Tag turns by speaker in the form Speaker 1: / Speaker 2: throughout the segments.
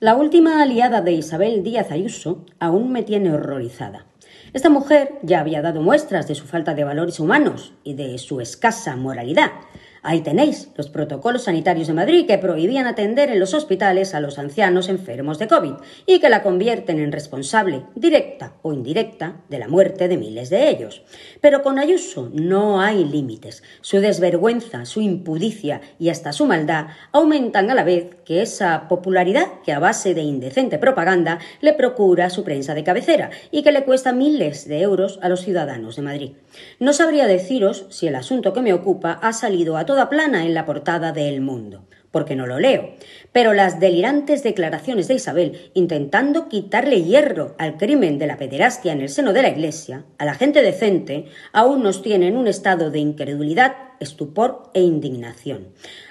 Speaker 1: La última aliada de Isabel Díaz Ayuso aún me tiene horrorizada. Esta mujer ya había dado muestras de su falta de valores humanos y de su escasa moralidad, Ahí tenéis los protocolos sanitarios de Madrid que prohibían atender en los hospitales a los ancianos enfermos de COVID y que la convierten en responsable, directa o indirecta, de la muerte de miles de ellos. Pero con Ayuso no hay límites. Su desvergüenza, su impudicia y hasta su maldad aumentan a la vez que esa popularidad que a base de indecente propaganda le procura su prensa de cabecera y que le cuesta miles de euros a los ciudadanos de Madrid. No sabría deciros si el asunto que me ocupa ha salido a todos plana en la portada del Mundo, porque no lo leo. Pero las delirantes declaraciones de Isabel intentando quitarle hierro al crimen de la pederastia en el seno de la Iglesia, a la gente decente, aún nos tienen un estado de incredulidad, estupor e indignación.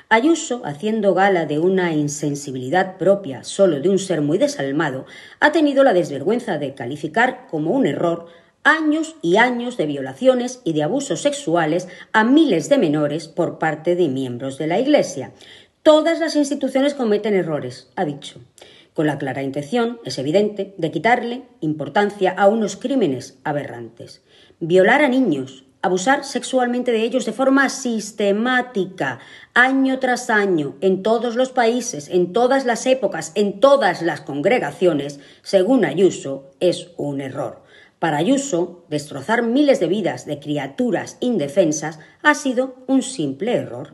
Speaker 1: Ayuso, haciendo gala de una insensibilidad propia solo de un ser muy desalmado, ha tenido la desvergüenza de calificar como un error años y años de violaciones y de abusos sexuales a miles de menores por parte de miembros de la Iglesia. Todas las instituciones cometen errores, ha dicho, con la clara intención, es evidente, de quitarle importancia a unos crímenes aberrantes. Violar a niños, abusar sexualmente de ellos de forma sistemática, año tras año, en todos los países, en todas las épocas, en todas las congregaciones, según Ayuso, es un error. Para Ayuso, destrozar miles de vidas de criaturas indefensas ha sido un simple error.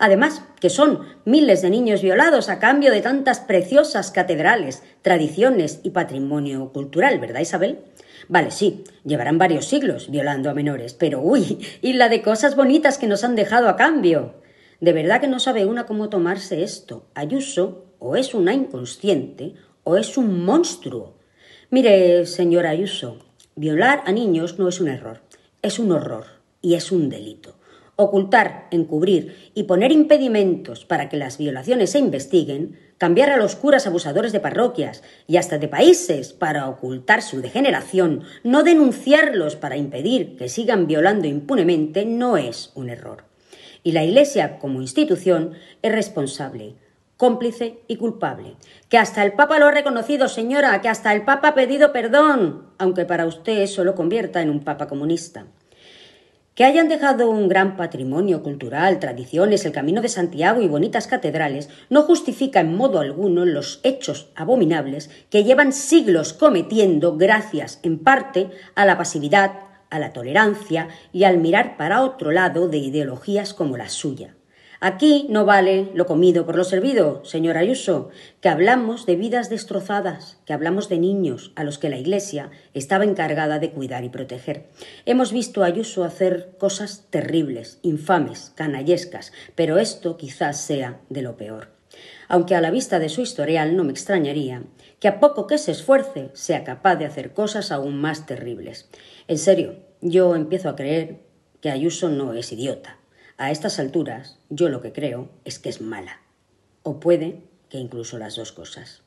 Speaker 1: Además, que son miles de niños violados a cambio de tantas preciosas catedrales, tradiciones y patrimonio cultural, ¿verdad, Isabel? Vale, sí, llevarán varios siglos violando a menores, pero uy, y la de cosas bonitas que nos han dejado a cambio. De verdad que no sabe una cómo tomarse esto. Ayuso o es una inconsciente o es un monstruo. Mire, señor Ayuso, Violar a niños no es un error, es un horror y es un delito. Ocultar, encubrir y poner impedimentos para que las violaciones se investiguen, cambiar a los curas abusadores de parroquias y hasta de países para ocultar su degeneración, no denunciarlos para impedir que sigan violando impunemente, no es un error. Y la Iglesia como institución es responsable, cómplice y culpable. Que hasta el Papa lo ha reconocido, señora, que hasta el Papa ha pedido perdón aunque para usted eso lo convierta en un papa comunista. Que hayan dejado un gran patrimonio cultural, tradiciones, el Camino de Santiago y bonitas catedrales, no justifica en modo alguno los hechos abominables que llevan siglos cometiendo gracias, en parte, a la pasividad, a la tolerancia y al mirar para otro lado de ideologías como la suya. Aquí no vale lo comido por lo servido, señor Ayuso, que hablamos de vidas destrozadas, que hablamos de niños a los que la Iglesia estaba encargada de cuidar y proteger. Hemos visto a Ayuso hacer cosas terribles, infames, canallescas, pero esto quizás sea de lo peor. Aunque a la vista de su historial no me extrañaría que a poco que se esfuerce sea capaz de hacer cosas aún más terribles. En serio, yo empiezo a creer que Ayuso no es idiota a estas alturas, yo lo que creo es que es mala. O puede que incluso las dos cosas.